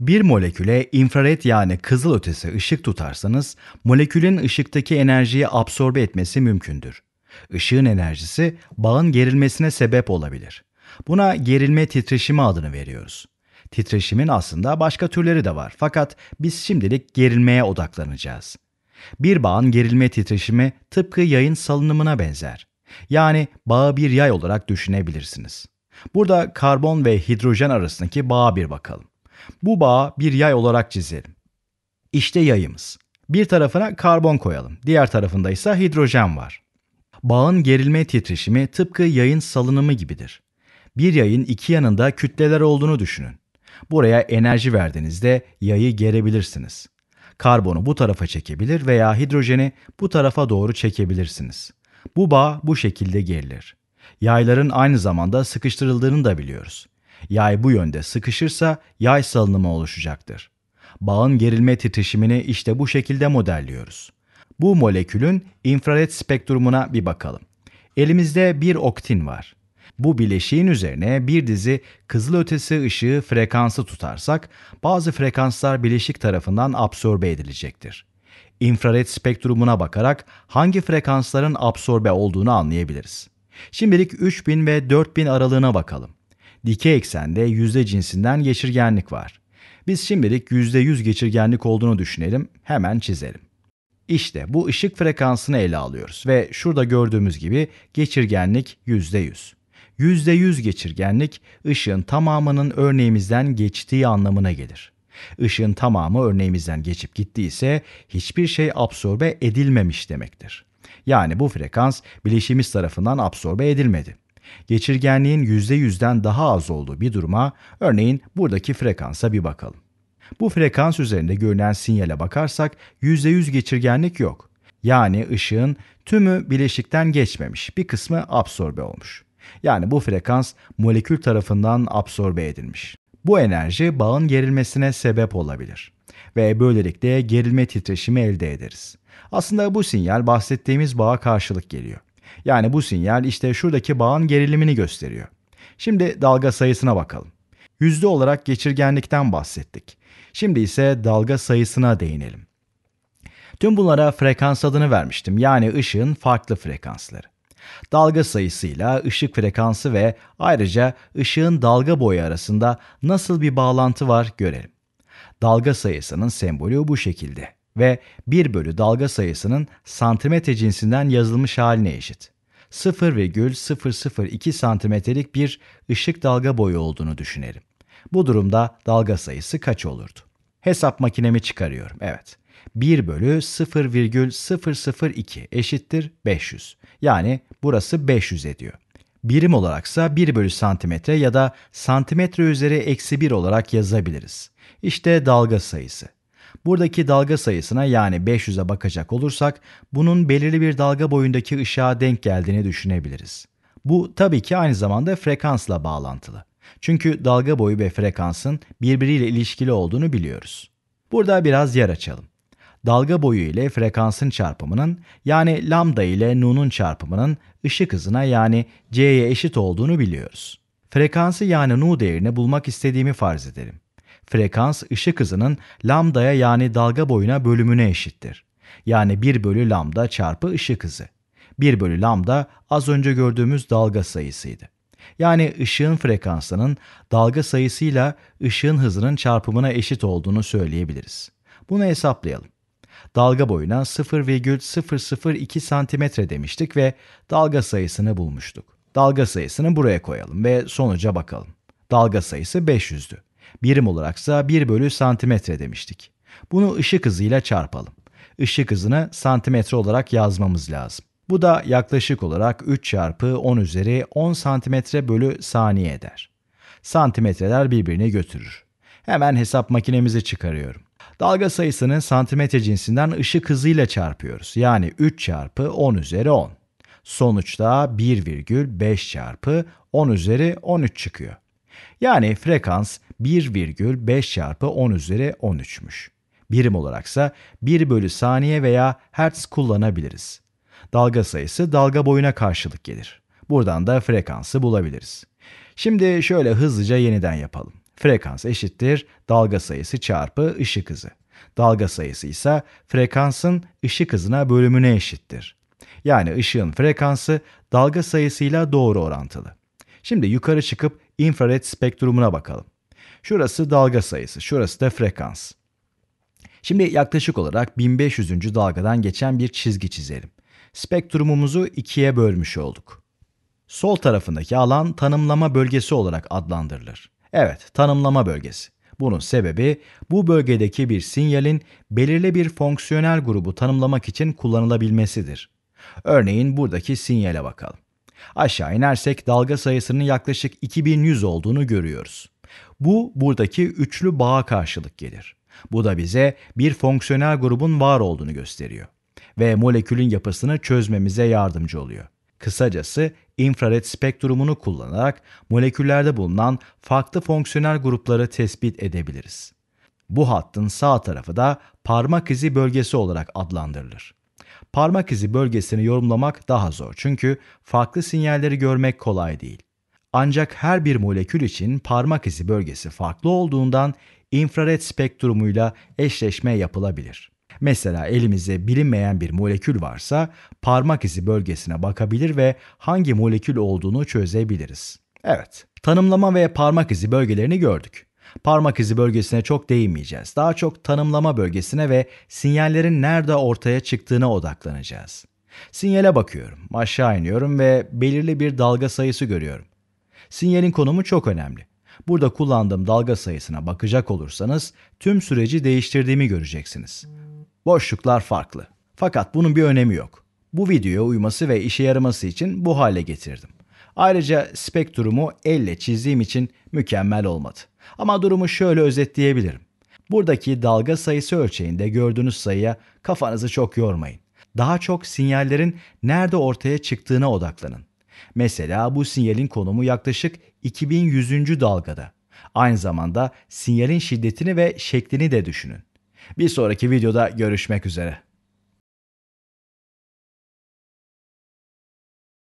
Bir moleküle infrared yani kızıl ötesi ışık tutarsanız, molekülün ışıktaki enerjiyi absorbe etmesi mümkündür. Işığın enerjisi bağın gerilmesine sebep olabilir. Buna gerilme titreşimi adını veriyoruz. Titreşimin aslında başka türleri de var fakat biz şimdilik gerilmeye odaklanacağız. Bir bağın gerilme titreşimi tıpkı yayın salınımına benzer. Yani bağı bir yay olarak düşünebilirsiniz. Burada karbon ve hidrojen arasındaki bağa bir bakalım. Bu bağı bir yay olarak çizelim. İşte yayımız. Bir tarafına karbon koyalım, diğer tarafında ise hidrojen var. Bağın gerilme titreşimi tıpkı yayın salınımı gibidir. Bir yayın iki yanında kütleler olduğunu düşünün. Buraya enerji verdiğinizde yayı gerebilirsiniz. Karbonu bu tarafa çekebilir veya hidrojeni bu tarafa doğru çekebilirsiniz. Bu bağ bu şekilde gerilir. Yayların aynı zamanda sıkıştırıldığını da biliyoruz. Yay bu yönde sıkışırsa yay salınımı oluşacaktır. Bağın gerilme titreşimini işte bu şekilde modelliyoruz. Bu molekülün infrared spektrumuna bir bakalım. Elimizde bir oktin var. Bu bileşiğin üzerine bir dizi kızılötesi ışığı frekansı tutarsak bazı frekanslar bileşik tarafından absorbe edilecektir. İnfrared spektrumuna bakarak hangi frekansların absorbe olduğunu anlayabiliriz. Şimdilik 3000 ve 4000 aralığına bakalım dikey eksende yüzde cinsinden geçirgenlik var. Biz şimdilik yüzde yüz geçirgenlik olduğunu düşünelim, hemen çizelim. İşte bu ışık frekansını ele alıyoruz ve şurada gördüğümüz gibi geçirgenlik yüzde yüz. Yüzde yüz geçirgenlik ışığın tamamının örneğimizden geçtiği anlamına gelir. Işığın tamamı örneğimizden geçip gittiyse hiçbir şey absorbe edilmemiş demektir. Yani bu frekans bileşimiz tarafından absorbe edilmedi geçirgenliğin %100'den daha az olduğu bir duruma, örneğin buradaki frekansa bir bakalım. Bu frekans üzerinde görünen sinyale bakarsak %100 geçirgenlik yok. Yani ışığın tümü bileşikten geçmemiş, bir kısmı absorbe olmuş. Yani bu frekans molekül tarafından absorbe edilmiş. Bu enerji bağın gerilmesine sebep olabilir ve böylelikle gerilme titreşimi elde ederiz. Aslında bu sinyal bahsettiğimiz bağa karşılık geliyor. Yani bu sinyal işte şuradaki bağın gerilimini gösteriyor. Şimdi dalga sayısına bakalım. Yüzde olarak geçirgenlikten bahsettik. Şimdi ise dalga sayısına değinelim. Tüm bunlara frekans adını vermiştim. Yani ışığın farklı frekansları. Dalga sayısıyla ışık frekansı ve ayrıca ışığın dalga boyu arasında nasıl bir bağlantı var görelim. Dalga sayısının sembolü bu şekilde ve 1 bölü dalga sayısının santimetre cinsinden yazılmış haline eşit. 0,002 santimetrelik bir ışık dalga boyu olduğunu düşünelim. Bu durumda dalga sayısı kaç olurdu? Hesap makinemi çıkarıyorum. Evet. 1 bölü 0,002 eşittir 500. Yani burası 500 ediyor. Birim olaraksa 1 bölü santimetre ya da santimetre üzeri eksi 1 olarak yazabiliriz. İşte dalga sayısı. Buradaki dalga sayısına yani 500'e bakacak olursak bunun belirli bir dalga boyundaki ışığa denk geldiğini düşünebiliriz. Bu tabii ki aynı zamanda frekansla bağlantılı. Çünkü dalga boyu ve frekansın birbiriyle ilişkili olduğunu biliyoruz. Burada biraz yer açalım. Dalga boyu ile frekansın çarpımının yani lambda ile nu'nun çarpımının ışık hızına yani c'ye eşit olduğunu biliyoruz. Frekansı yani nu değerini bulmak istediğimi farz edelim. Frekans ışık hızının lambdaya yani dalga boyuna bölümüne eşittir. Yani 1 bölü lambda çarpı ışık hızı. 1 bölü lambda az önce gördüğümüz dalga sayısıydı. Yani ışığın frekansının dalga sayısıyla ışığın hızının çarpımına eşit olduğunu söyleyebiliriz. Bunu hesaplayalım. Dalga boyuna 0,002 cm demiştik ve dalga sayısını bulmuştuk. Dalga sayısını buraya koyalım ve sonuca bakalım. Dalga sayısı 500'dü. Birim olaraksa 1 bölü santimetre demiştik. Bunu ışık hızıyla çarpalım. Işık hızını santimetre olarak yazmamız lazım. Bu da yaklaşık olarak 3 çarpı 10 üzeri 10 santimetre bölü saniye eder. Santimetreler birbirine götürür. Hemen hesap makinemizi çıkarıyorum. Dalga sayısını santimetre cinsinden ışık hızıyla çarpıyoruz. Yani 3 çarpı 10 üzeri 10. Sonuçta 1,5 çarpı 10 üzeri 13 çıkıyor. Yani frekans 1,5 çarpı 10 üzeri 13'müş. Birim olaraksa 1 bölü saniye veya hertz kullanabiliriz. Dalga sayısı dalga boyuna karşılık gelir. Buradan da frekansı bulabiliriz. Şimdi şöyle hızlıca yeniden yapalım. Frekans eşittir dalga sayısı çarpı ışık hızı. Dalga sayısı ise frekansın ışık hızına bölümüne eşittir. Yani ışığın frekansı dalga sayısıyla doğru orantılı. Şimdi yukarı çıkıp infrared spektrumuna bakalım. Şurası dalga sayısı, şurası da frekans. Şimdi yaklaşık olarak 1500. dalgadan geçen bir çizgi çizelim. Spektrumumuzu ikiye bölmüş olduk. Sol tarafındaki alan tanımlama bölgesi olarak adlandırılır. Evet, tanımlama bölgesi. Bunun sebebi bu bölgedeki bir sinyalin belirli bir fonksiyonel grubu tanımlamak için kullanılabilmesidir. Örneğin buradaki sinyale bakalım. Aşağı inersek dalga sayısının yaklaşık 2100 olduğunu görüyoruz. Bu buradaki üçlü bağa karşılık gelir. Bu da bize bir fonksiyonel grubun var olduğunu gösteriyor ve molekülün yapısını çözmemize yardımcı oluyor. Kısacası infrared spektrumunu kullanarak moleküllerde bulunan farklı fonksiyonel grupları tespit edebiliriz. Bu hattın sağ tarafı da parmak izi bölgesi olarak adlandırılır. Parmak izi bölgesini yorumlamak daha zor çünkü farklı sinyalleri görmek kolay değil. Ancak her bir molekül için parmak izi bölgesi farklı olduğundan infrared spektrumuyla eşleşme yapılabilir. Mesela elimizde bilinmeyen bir molekül varsa parmak izi bölgesine bakabilir ve hangi molekül olduğunu çözebiliriz. Evet, tanımlama ve parmak izi bölgelerini gördük. Parmak izi bölgesine çok değinmeyeceğiz. Daha çok tanımlama bölgesine ve sinyallerin nerede ortaya çıktığına odaklanacağız. Sinyale bakıyorum, aşağı iniyorum ve belirli bir dalga sayısı görüyorum. Sinyalin konumu çok önemli. Burada kullandığım dalga sayısına bakacak olursanız tüm süreci değiştirdiğimi göreceksiniz. Boşluklar farklı. Fakat bunun bir önemi yok. Bu videoya uyması ve işe yaraması için bu hale getirdim. Ayrıca spektrumu elle çizdiğim için mükemmel olmadı. Ama durumu şöyle özetleyebilirim. Buradaki dalga sayısı ölçeğinde gördüğünüz sayıya kafanızı çok yormayın. Daha çok sinyallerin nerede ortaya çıktığına odaklanın. Mesela bu sinyalin konumu yaklaşık 2100. dalgada. Aynı zamanda sinyalin şiddetini ve şeklini de düşünün. Bir sonraki videoda görüşmek üzere.